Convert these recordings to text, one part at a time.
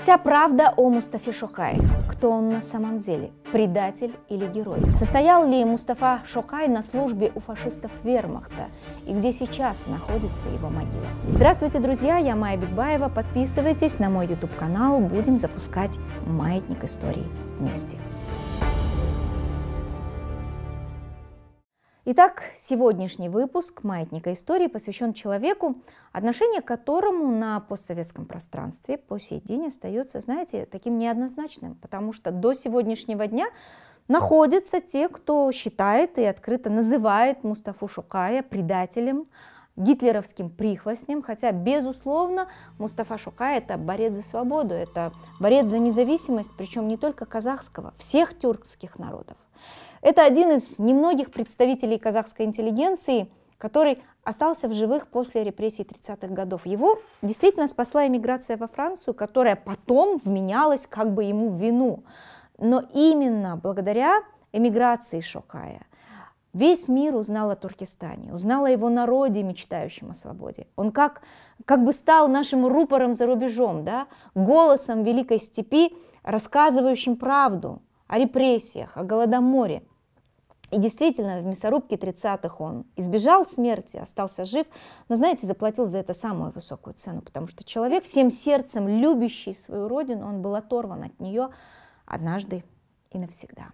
Вся правда о Мустафе Шокае. Кто он на самом деле? Предатель или герой? Состоял ли Мустафа Шокай на службе у фашистов Вермахта? И где сейчас находится его могила? Здравствуйте, друзья! Я Майя Бигбаева. Подписывайтесь на мой YouTube-канал. Будем запускать «Маятник истории» вместе. Итак, сегодняшний выпуск «Маятника истории» посвящен человеку, отношение к которому на постсоветском пространстве по сей день остается, знаете, таким неоднозначным, потому что до сегодняшнего дня находятся те, кто считает и открыто называет Мустафу Шукая предателем, гитлеровским прихвостнем, хотя, безусловно, Мустафа Шукай – это борец за свободу, это борец за независимость, причем не только казахского, всех тюркских народов. Это один из немногих представителей казахской интеллигенции, который остался в живых после репрессий 30-х годов. Его действительно спасла эмиграция во Францию, которая потом вменялась как бы ему в вину. Но именно благодаря эмиграции Шокая весь мир узнал о Туркестане, узнал о его народе, мечтающем о свободе. Он как, как бы стал нашим рупором за рубежом, да? голосом великой степи, рассказывающим правду о репрессиях, о голодоморе – и действительно, в мясорубке 30-х он избежал смерти, остался жив, но, знаете, заплатил за это самую высокую цену, потому что человек, всем сердцем любящий свою родину, он был оторван от нее однажды и навсегда.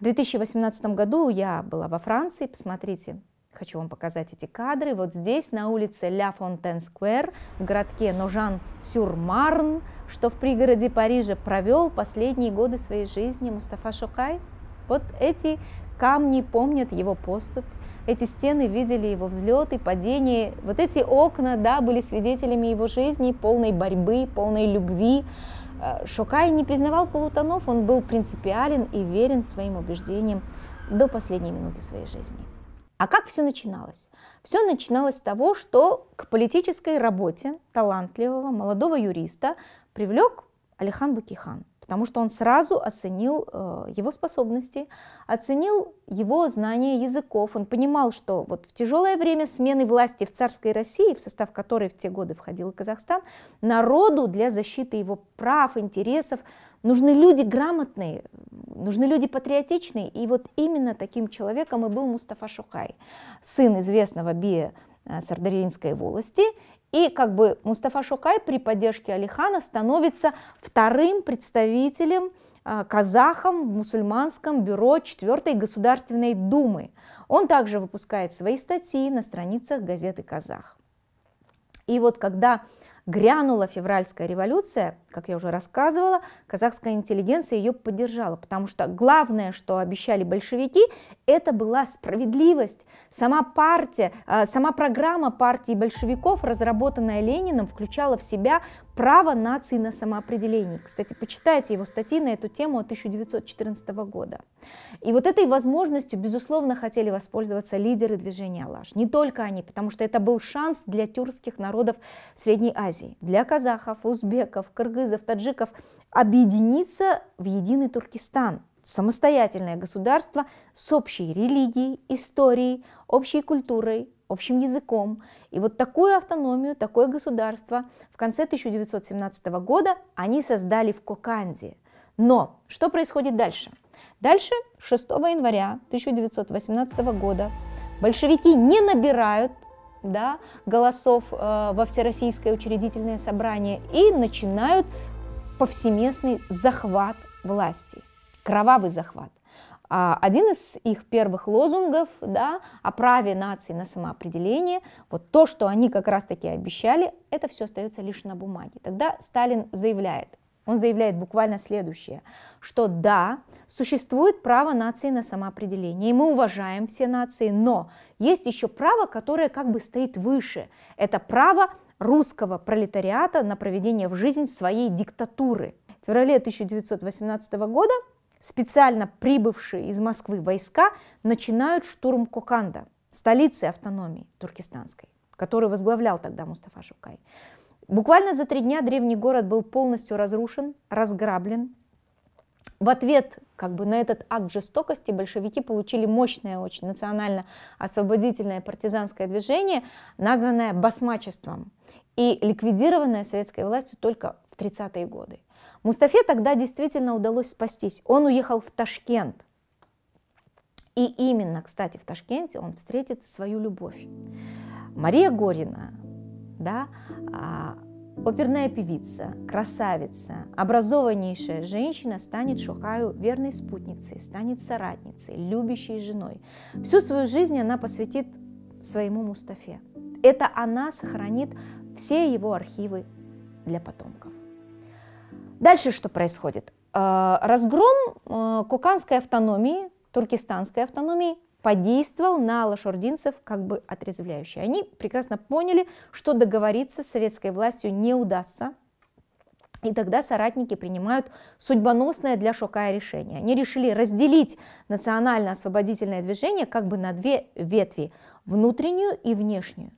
В 2018 году я была во Франции, посмотрите, хочу вам показать эти кадры. Вот здесь, на улице Ля Фонтен Сквер, в городке Ножан-Сюр-Марн, что в пригороде Парижа провел последние годы своей жизни Мустафа Шукай – вот эти камни помнят его поступь, эти стены видели его взлет и падение, вот эти окна, да, были свидетелями его жизни, полной борьбы, полной любви. Э, Шокай не признавал полутонов, он был принципиален и верен своим убеждениям до последней минуты своей жизни. А как все начиналось? Все начиналось с того, что к политической работе талантливого молодого юриста привлек Алихан Бакихан – потому что он сразу оценил э, его способности, оценил его знание языков. Он понимал, что вот в тяжелое время смены власти в царской России, в состав которой в те годы входил Казахстан, народу для защиты его прав, интересов нужны люди грамотные, нужны люди патриотичные. И вот именно таким человеком и был Мустафа Шухай, сын известного Бия э, Сардаринской волости и как бы Мустафа Шокай при поддержке Алихана становится вторым представителем а, казахам в мусульманском бюро 4 Государственной Думы. Он также выпускает свои статьи на страницах газеты «Казах». И вот когда грянула февральская революция, как я уже рассказывала, казахская интеллигенция ее поддержала, потому что главное, что обещали большевики, это была справедливость. Сама партия, а, сама программа партии большевиков, разработанная Лениным, включала в себя право нации на самоопределение. Кстати, почитайте его статьи на эту тему 1914 года. И вот этой возможностью, безусловно, хотели воспользоваться лидеры движения Алаш. Не только они, потому что это был шанс для тюркских народов Средней Азии, для казахов, узбеков, кыргызов, таджиков объединиться в единый Туркестан – самостоятельное государство с общей религией, историей, общей культурой, общим языком. И вот такую автономию, такое государство в конце 1917 года они создали в Коканде. Но что происходит дальше? Дальше 6 января 1918 года большевики не набирают да, голосов э, во Всероссийское учредительное собрание и начинают повсеместный захват власти – кровавый захват. А, один из их первых лозунгов да, о праве нации на самоопределение, вот то, что они как раз-таки обещали, это все остается лишь на бумаге. Тогда Сталин заявляет, он заявляет буквально следующее, что да, существует право нации на самоопределение, и мы уважаем все нации, но есть еще право, которое как бы стоит выше. Это право русского пролетариата на проведение в жизнь своей диктатуры. В феврале 1918 года специально прибывшие из Москвы войска начинают штурм Коканда, столицы автономии туркестанской, которую возглавлял тогда Мустафа Шукай. Буквально за три дня древний город был полностью разрушен, разграблен. В ответ как бы, на этот акт жестокости большевики получили мощное очень национально-освободительное партизанское движение, названное басмачеством и ликвидированное советской властью только в 30-е годы. Мустафе тогда действительно удалось спастись. Он уехал в Ташкент. И именно, кстати, в Ташкенте он встретит свою любовь. Мария Горина, да, а, оперная певица, красавица, образованнейшая женщина станет Шухаю верной спутницей, станет соратницей, любящей женой. Всю свою жизнь она посвятит своему Мустафе. Это она сохранит все его архивы для потомков. Дальше что происходит? Э, разгром э, куканской автономии, туркестанской автономии подействовал на лашординцев как бы отрезвляюще. Они прекрасно поняли, что договориться с советской властью не удастся, и тогда соратники принимают судьбоносное для Шокая решение. Они решили разделить национально-освободительное движение как бы на две ветви – внутреннюю и внешнюю.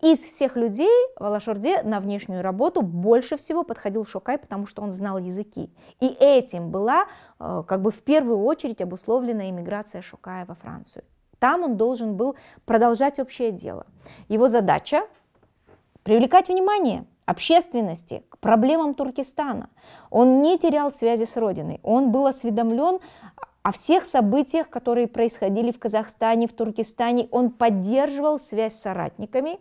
Из всех людей в Алашорде на внешнюю работу больше всего подходил Шокай, потому что он знал языки. И этим была э, как бы в первую очередь обусловлена иммиграция Шокая во Францию. Там он должен был продолжать общее дело. Его задача – привлекать внимание общественности к проблемам Туркестана. Он не терял связи с родиной, он был осведомлен о всех событиях, которые происходили в Казахстане, в Туркестане, он поддерживал связь с соратниками.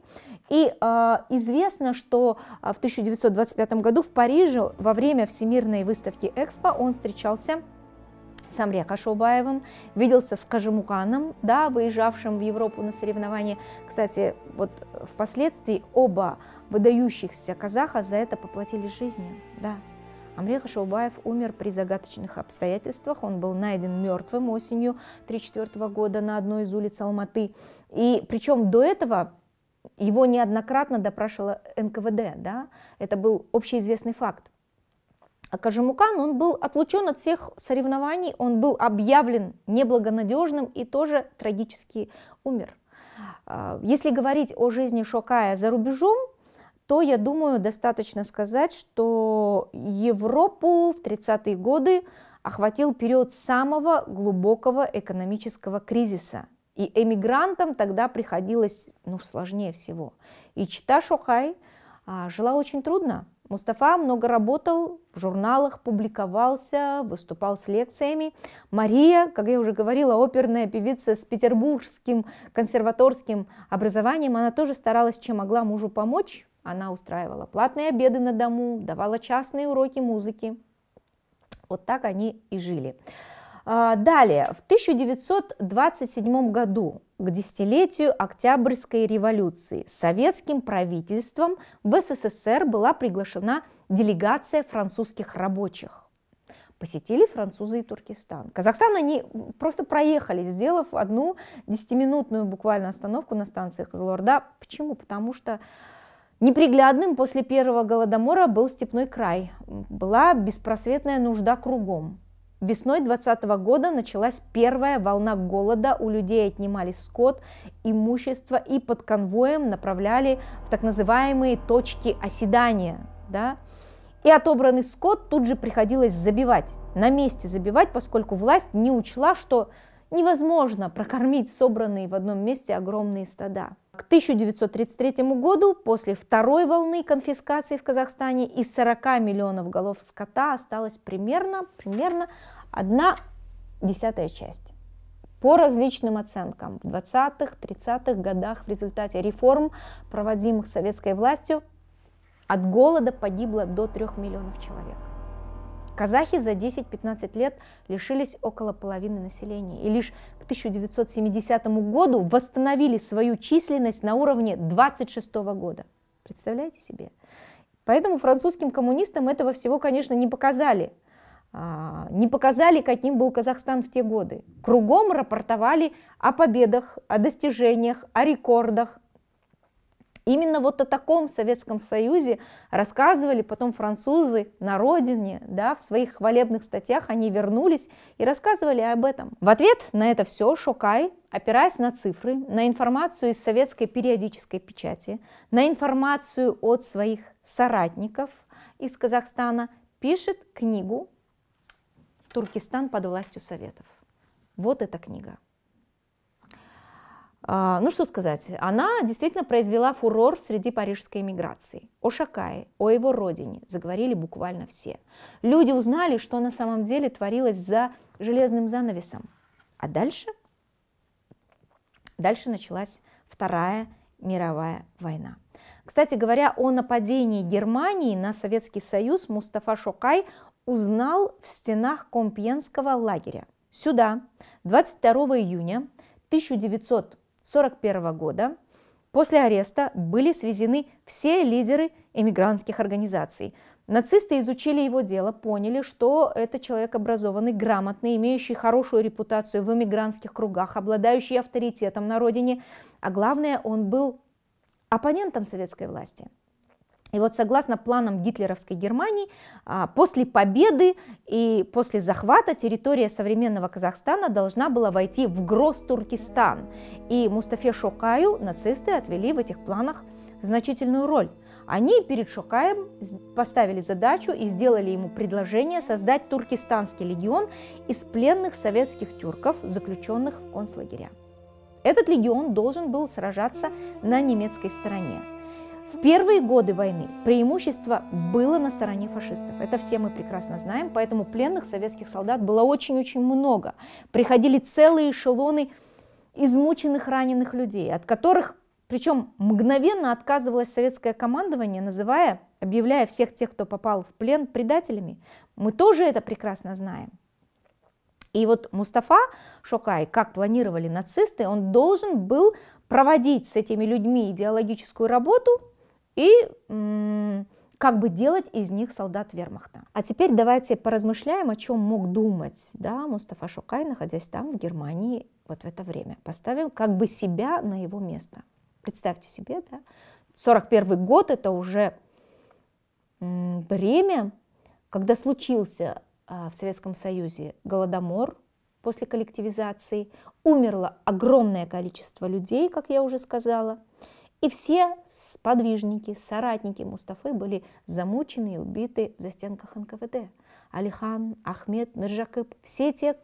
И э, известно, что э, в 1925 году в Париже во время Всемирной выставки Экспо он встречался с Амрека Шаубаевым, виделся с Кажимуканом, да, выезжавшим в Европу на соревнования. Кстати, вот впоследствии оба выдающихся казаха за это поплатили жизнью, да. Амриха Хашаубаев умер при загадочных обстоятельствах. Он был найден мертвым осенью 1934 года на одной из улиц Алматы. И причем до этого его неоднократно допрашивала НКВД. Да? Это был общеизвестный факт. А Кажимукан, он был отлучен от всех соревнований, он был объявлен неблагонадежным и тоже трагически умер. А, если говорить о жизни Шокая за рубежом, то, я думаю, достаточно сказать, что Европу в 30-е годы охватил период самого глубокого экономического кризиса. И эмигрантам тогда приходилось ну, сложнее всего. И Чита Шохай а, жила очень трудно. Мустафа много работал, в журналах публиковался, выступал с лекциями. Мария, как я уже говорила, оперная певица с петербургским консерваторским образованием, она тоже старалась, чем могла мужу помочь, она устраивала платные обеды на дому, давала частные уроки музыки. Вот так они и жили. А, далее, в 1927 году, к десятилетию Октябрьской революции, советским правительством в СССР была приглашена делегация французских рабочих. Посетили французы и Туркестан. Казахстан они просто проехали, сделав одну десятиминутную буквально остановку на станции Казалорда. Почему? Потому что Неприглядным после первого голодомора был степной край. Была беспросветная нужда кругом. Весной 20 года началась первая волна голода, у людей отнимали скот, имущество и под конвоем направляли в так называемые точки оседания. Да? И отобранный скот тут же приходилось забивать, на месте забивать, поскольку власть не учла, что невозможно прокормить собранные в одном месте огромные стада. К 1933 году, после второй волны конфискации в Казахстане, из 40 миллионов голов скота осталось примерно, примерно одна десятая часть. По различным оценкам, в 20-х, 30-х годах в результате реформ, проводимых советской властью, от голода погибло до 3 миллионов человек. Казахи за 10-15 лет лишились около половины населения и лишь к 1970 году восстановили свою численность на уровне 26 года. Представляете себе? Поэтому французским коммунистам этого всего, конечно, не показали. А, не показали, каким был Казахстан в те годы. Кругом рапортовали о победах, о достижениях, о рекордах, Именно вот о таком Советском Союзе рассказывали потом французы на родине, да, в своих хвалебных статьях они вернулись и рассказывали об этом. В ответ на это все Шокай опираясь на цифры, на информацию из советской периодической печати, на информацию от своих соратников из Казахстана, пишет книгу «Туркестан под властью Советов». Вот эта книга. А, ну что сказать, она действительно произвела фурор среди парижской эмиграции. О Шакае, о его родине заговорили буквально все. Люди узнали, что на самом деле творилось за железным занавесом. А дальше? Дальше началась Вторая мировая война. Кстати говоря, о нападении Германии на Советский Союз Мустафа Шокай узнал в стенах Компьенского лагеря. Сюда 22 июня 1900 1941 года после ареста были свезены все лидеры эмигрантских организаций. Нацисты изучили его дело, поняли, что это человек образованный, грамотный, имеющий хорошую репутацию в эмигрантских кругах, обладающий авторитетом на родине, а главное, он был оппонентом советской власти – и вот согласно планам гитлеровской Германии, а, после победы и после захвата территория современного Казахстана должна была войти в Гросс-Туркестан. И Мустафе Шокаю нацисты отвели в этих планах значительную роль. Они перед Шокаем поставили задачу и сделали ему предложение создать туркестанский легион из пленных советских тюрков, заключенных в концлагеря. Этот легион должен был сражаться на немецкой стороне. В первые годы войны преимущество было на стороне фашистов. Это все мы прекрасно знаем, поэтому пленных советских солдат было очень-очень много. Приходили целые эшелоны измученных раненых людей, от которых, причем мгновенно отказывалось советское командование, называя, объявляя всех тех, кто попал в плен, предателями. Мы тоже это прекрасно знаем. И вот Мустафа Шокай, как планировали нацисты, он должен был проводить с этими людьми идеологическую работу, и как бы делать из них солдат вермахта. А теперь давайте поразмышляем, о чем мог думать да, Мустафа Шукай, находясь там, в Германии, вот в это время. Поставим как бы себя на его место. Представьте себе, да, 41 год — это уже время, когда случился а, в Советском Союзе голодомор после коллективизации, умерло огромное количество людей, как я уже сказала, и все сподвижники, соратники Мустафы были замучены и убиты за стенках НКВД. Алихан, Ахмед, Миржакып, все те,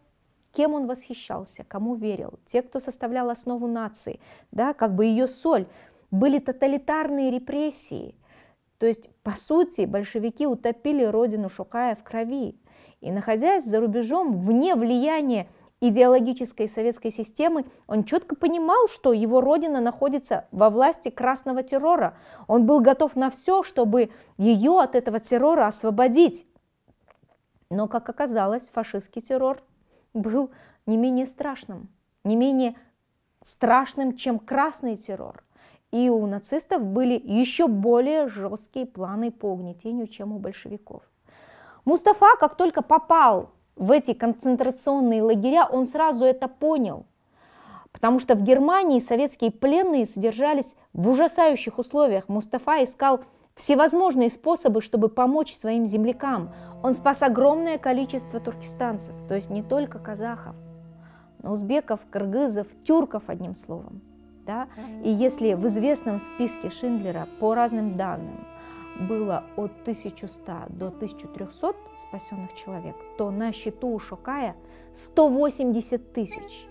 кем он восхищался, кому верил, те, кто составлял основу нации, да, как бы ее соль, были тоталитарные репрессии. То есть, по сути, большевики утопили родину Шукая в крови. И находясь за рубежом, вне влияния идеологической советской системы, он четко понимал, что его родина находится во власти красного террора. Он был готов на все, чтобы ее от этого террора освободить. Но, как оказалось, фашистский террор был не менее страшным, не менее страшным, чем красный террор. И у нацистов были еще более жесткие планы по угнетению, чем у большевиков. Мустафа, как только попал в эти концентрационные лагеря, он сразу это понял. Потому что в Германии советские пленные содержались в ужасающих условиях. Мустафа искал всевозможные способы, чтобы помочь своим землякам. Он спас огромное количество туркестанцев, то есть не только казахов, но узбеков, кыргызов, тюрков, одним словом. Да? И если в известном списке Шиндлера, по разным данным, было от 1100 до 1300 спасенных человек, то на счету у Шокая 180 тысяч.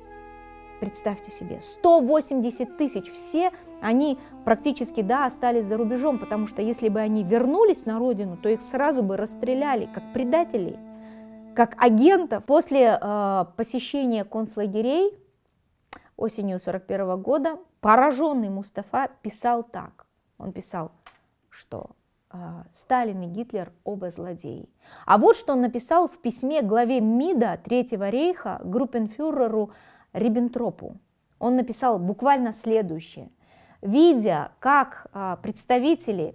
Представьте себе, 180 тысяч все, они практически, да, остались за рубежом, потому что если бы они вернулись на родину, то их сразу бы расстреляли как предателей, как агентов. После э, посещения концлагерей осенью 41 года пораженный Мустафа писал так. Он писал, что а, Сталин и Гитлер оба злодеи. А вот что он написал в письме главе МИДа Третьего рейха группенфюреру Риббентропу. Он написал буквально следующее. Видя, как а, представители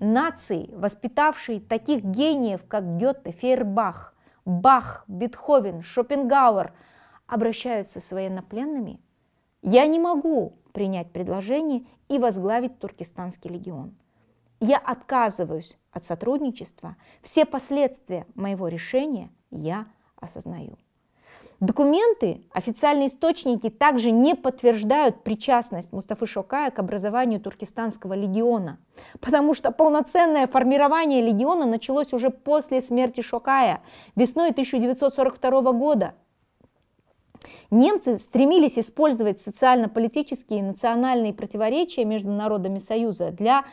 наций, воспитавшие таких гениев, как Гёте, Фейербах, Бах, Бетховен, Шопенгауэр, обращаются с военнопленными, я не могу принять предложение и возглавить Туркестанский легион. Я отказываюсь от сотрудничества. Все последствия моего решения я осознаю. Документы, официальные источники также не подтверждают причастность Мустафы Шокая к образованию Туркестанского легиона, потому что полноценное формирование легиона началось уже после смерти Шокая весной 1942 года. Немцы стремились использовать социально-политические и национальные противоречия между народами Союза для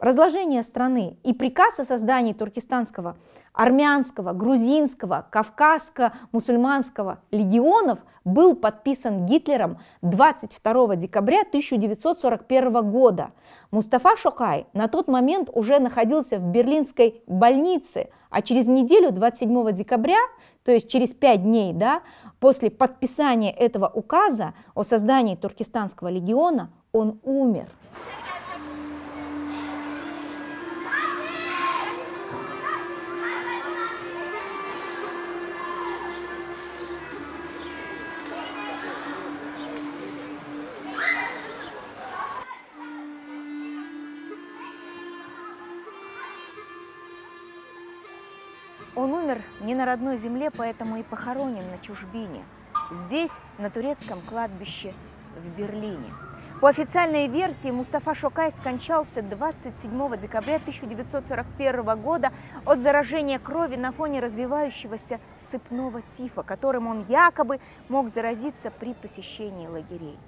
разложение страны и приказ о создании туркестанского, армянского, грузинского, кавказско-мусульманского легионов был подписан Гитлером 22 декабря 1941 года. Мустафа Шокай на тот момент уже находился в берлинской больнице, а через неделю, 27 декабря, то есть через пять дней да, после подписания этого указа о создании Туркестанского легиона, он умер. он умер не на родной земле, поэтому и похоронен на чужбине. Здесь, на турецком кладбище в Берлине. По официальной версии, Мустафа Шокай скончался 27 декабря 1941 года от заражения крови на фоне развивающегося сыпного тифа, которым он якобы мог заразиться при посещении лагерей.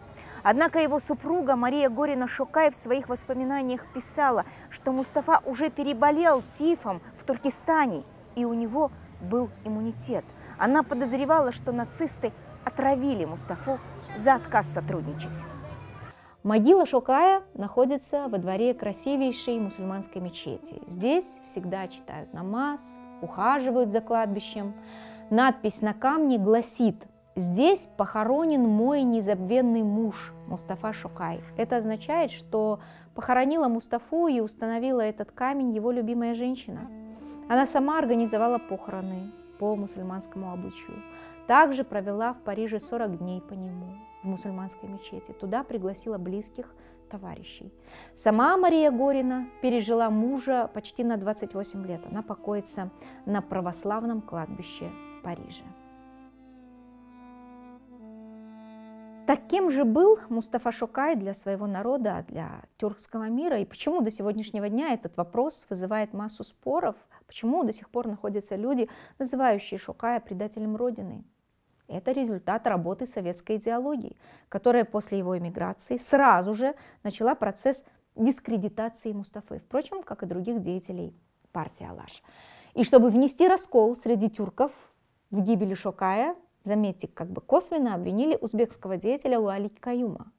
Однако его супруга Мария Горина Шокай в своих воспоминаниях писала, что Мустафа уже переболел тифом в Туркестане и у него был иммунитет. Она подозревала, что нацисты отравили Мустафу за отказ сотрудничать. Могила Шокая находится во дворе красивейшей мусульманской мечети. Здесь всегда читают намаз, ухаживают за кладбищем. Надпись на камне гласит Здесь похоронен мой незабвенный муж Мустафа Шокай". Это означает, что похоронила Мустафу и установила этот камень его любимая женщина. Она сама организовала похороны по мусульманскому обычаю. Также провела в Париже 40 дней по нему в мусульманской мечети. Туда пригласила близких товарищей. Сама Мария Горина пережила мужа почти на 28 лет. Она покоится на православном кладбище в Париже. Таким же был Мустафа Шукай для своего народа, для тюркского мира. И почему до сегодняшнего дня этот вопрос вызывает массу споров Почему до сих пор находятся люди, называющие Шукая предателем Родины? Это результат работы советской идеологии, которая после его эмиграции сразу же начала процесс дискредитации Мустафы, впрочем, как и других деятелей партии Алаш. И чтобы внести раскол среди тюрков в гибели Шокая, заметьте, как бы косвенно обвинили узбекского деятеля Луали Каюма,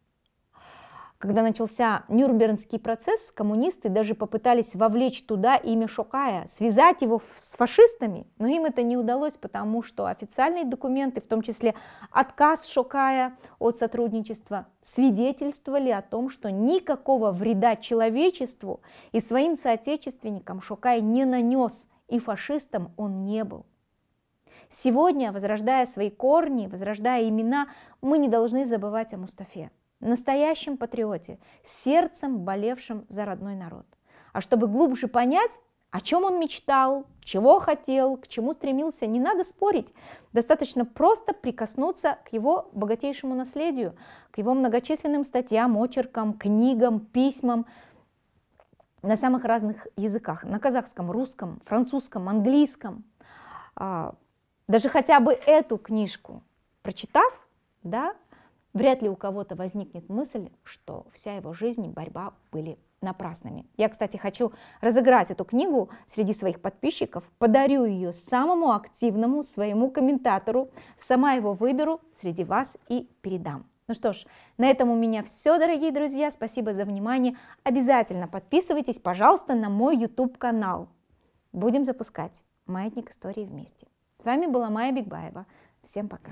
когда начался Нюрнбергский процесс, коммунисты даже попытались вовлечь туда имя Шокая, связать его с фашистами, но им это не удалось, потому что официальные документы, в том числе отказ Шокая от сотрудничества, свидетельствовали о том, что никакого вреда человечеству и своим соотечественникам Шокай не нанес, и фашистом он не был. Сегодня, возрождая свои корни, возрождая имена, мы не должны забывать о Мустафе – настоящем патриоте, сердцем болевшим за родной народ. А чтобы глубже понять, о чем он мечтал, чего хотел, к чему стремился, не надо спорить. Достаточно просто прикоснуться к его богатейшему наследию, к его многочисленным статьям, очеркам, книгам, письмам на самых разных языках, на казахском, русском, французском, английском. А, даже хотя бы эту книжку прочитав, да, Вряд ли у кого-то возникнет мысль, что вся его жизнь и борьба были напрасными. Я, кстати, хочу разыграть эту книгу среди своих подписчиков, подарю ее самому активному своему комментатору, сама его выберу среди вас и передам. Ну что ж, на этом у меня все, дорогие друзья. Спасибо за внимание. Обязательно подписывайтесь, пожалуйста, на мой YouTube-канал. Будем запускать «Маятник истории вместе». С вами была Майя Бигбаева. Всем пока.